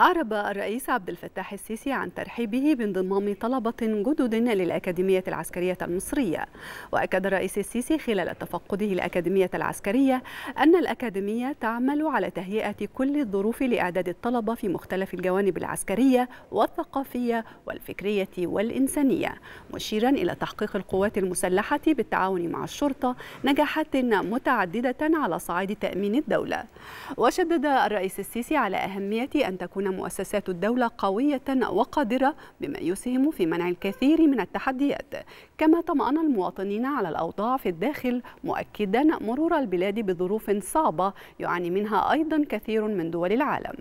أعرب الرئيس عبد الفتاح السيسي عن ترحيبه بانضمام طلبة جدد للأكاديمية العسكرية المصرية وأكد الرئيس السيسي خلال تفقده الأكاديمية العسكرية أن الأكاديمية تعمل على تهيئة كل الظروف لإعداد الطلبة في مختلف الجوانب العسكرية والثقافية والفكرية والإنسانية مشيرا إلى تحقيق القوات المسلحة بالتعاون مع الشرطة نجاحات متعددة على صعيد تأمين الدولة وشدد الرئيس السيسي على أهمية أن تكون تكون مؤسسات الدولة قوية وقادرة بما يسهم في منع الكثير من التحديات كما طمأن المواطنين على الأوضاع في الداخل مؤكدا مرور البلاد بظروف صعبة يعاني منها أيضا كثير من دول العالم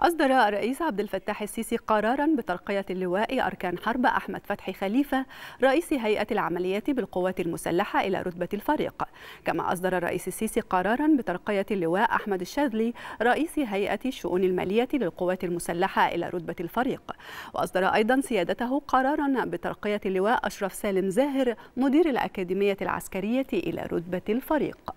أصدر الرئيس عبد الفتاح السيسي قرارا بترقية اللواء أركان حرب أحمد فتحي خليفة رئيس هيئة العمليات بالقوات المسلحة إلى رتبة الفريق كما أصدر الرئيس السيسي قرارا بترقية اللواء أحمد الشاذلي رئيس هيئة الشؤون المالية للقوات المسلحة إلى رتبة الفريق وأصدر أيضا سيادته قرارا بترقية اللواء أشرف سالم زاهر مدير الأكاديمية العسكرية إلى رتبة الفريق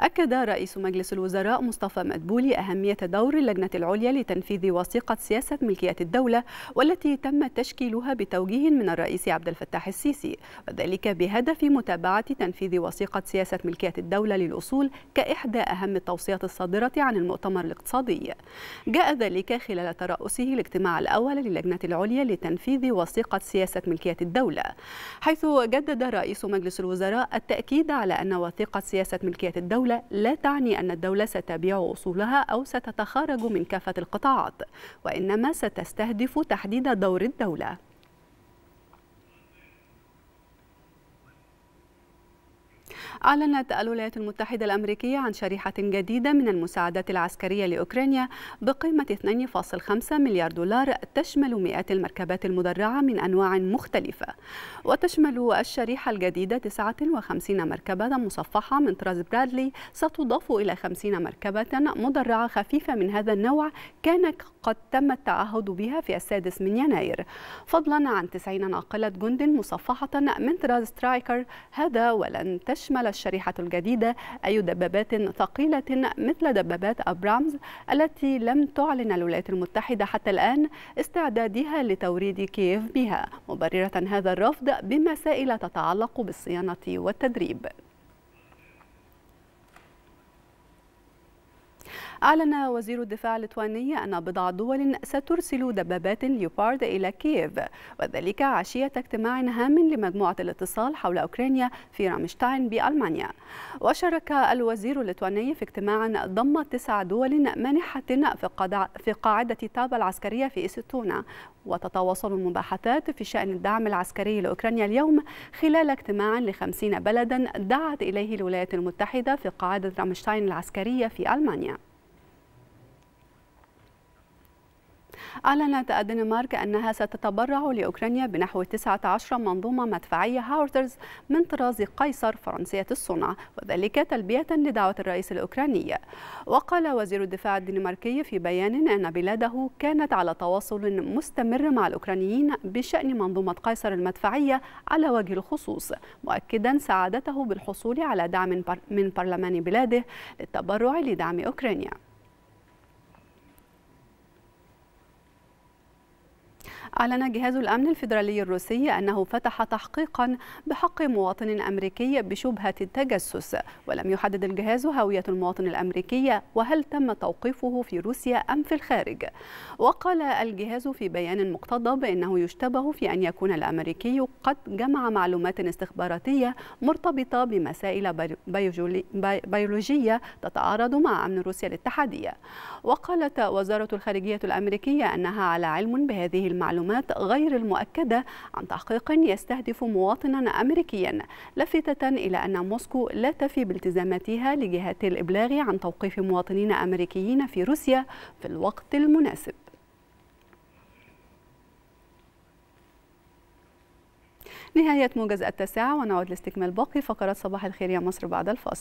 أكد رئيس مجلس الوزراء مصطفى مدبولي أهمية دور اللجنة العليا لتنفيذ وثيقة سياسة ملكية الدولة والتي تم تشكيلها بتوجيه من الرئيس عبد الفتاح السيسي وذلك بهدف متابعة تنفيذ وثيقة سياسة ملكية الدولة للأصول كإحدى أهم التوصيات الصادرة عن المؤتمر الاقتصادي جاء ذلك خلال ترأسه الاجتماع الأول للجنة العليا لتنفيذ وثيقة سياسة ملكية الدولة حيث جدد رئيس مجلس الوزراء التأكيد على أن وثيقة سياسة ملكية الدولة الدولة لا تعني أن الدولة ستبيع أصولها أو ستتخارج من كافة القطاعات وإنما ستستهدف تحديد دور الدولة أعلنت الولايات المتحدة الأمريكية عن شريحة جديدة من المساعدات العسكرية لأوكرانيا بقيمة 2.5 مليار دولار تشمل مئات المركبات المدرعة من أنواع مختلفة وتشمل الشريحة الجديدة 59 مركبة مصفحة من طراز برادلي ستضاف إلى 50 مركبة مدرعة خفيفة من هذا النوع كان قد تم التعهد بها في السادس من يناير فضلا عن 90 ناقلة جند مصفحة من طراز سترايكر هذا ولن تشمل تشمل الشريحة الجديدة أي دبابات ثقيلة مثل دبابات أبرامز التي لم تعلن الولايات المتحدة حتى الآن استعدادها لتوريد كييف بها مبررة هذا الرفض بمسائل تتعلق بالصيانة والتدريب أعلن وزير الدفاع الليتواني أن بضع دول سترسل دبابات ليوبارد إلى كييف وذلك عشية اجتماع هام لمجموعة الاتصال حول أوكرانيا في رامشتاين بألمانيا وشارك الوزير الليتواني في اجتماع ضم تسع دول مانحة في قاعدة تابا العسكرية في إستونا وتتواصل المباحثات في شأن الدعم العسكري لأوكرانيا اليوم خلال اجتماع لخمسين بلدا دعت إليه الولايات المتحدة في قاعدة رامشتاين العسكرية في ألمانيا أعلنت الدنمارك أنها ستتبرع لأوكرانيا بنحو 19 منظومة مدفعية هاورترز من طراز قيصر فرنسية الصنع وذلك تلبية لدعوة الرئيس الأوكراني وقال وزير الدفاع الدنماركي في بيان أن بلاده كانت على تواصل مستمر مع الأوكرانيين بشأن منظومة قيصر المدفعية على وجه الخصوص مؤكدا سعادته بالحصول على دعم من برلمان بلاده للتبرع لدعم أوكرانيا أعلن جهاز الأمن الفيدرالي الروسي أنه فتح تحقيقا بحق مواطن أمريكي بشبهة التجسس ولم يحدد الجهاز هوية المواطن الأمريكي وهل تم توقيفه في روسيا أم في الخارج وقال الجهاز في بيان مقتضب أنه يشتبه في أن يكون الأمريكي قد جمع معلومات استخباراتية مرتبطة بمسائل بيولوجية تتعارض مع أمن روسيا الاتحادية وقالت وزارة الخارجية الأمريكية أنها على علم بهذه المعلومات المعلومات غير المؤكدة عن تحقيق يستهدف مواطنا أمريكيا لافتة إلى أن موسكو لا تفي بالتزاماتها لجهات الإبلاغ عن توقيف مواطنين أمريكيين في روسيا في الوقت المناسب نهاية موجز التاسعة ونعود لاستكمال باقي فقرات صباح الخير يا مصر بعد الفاصل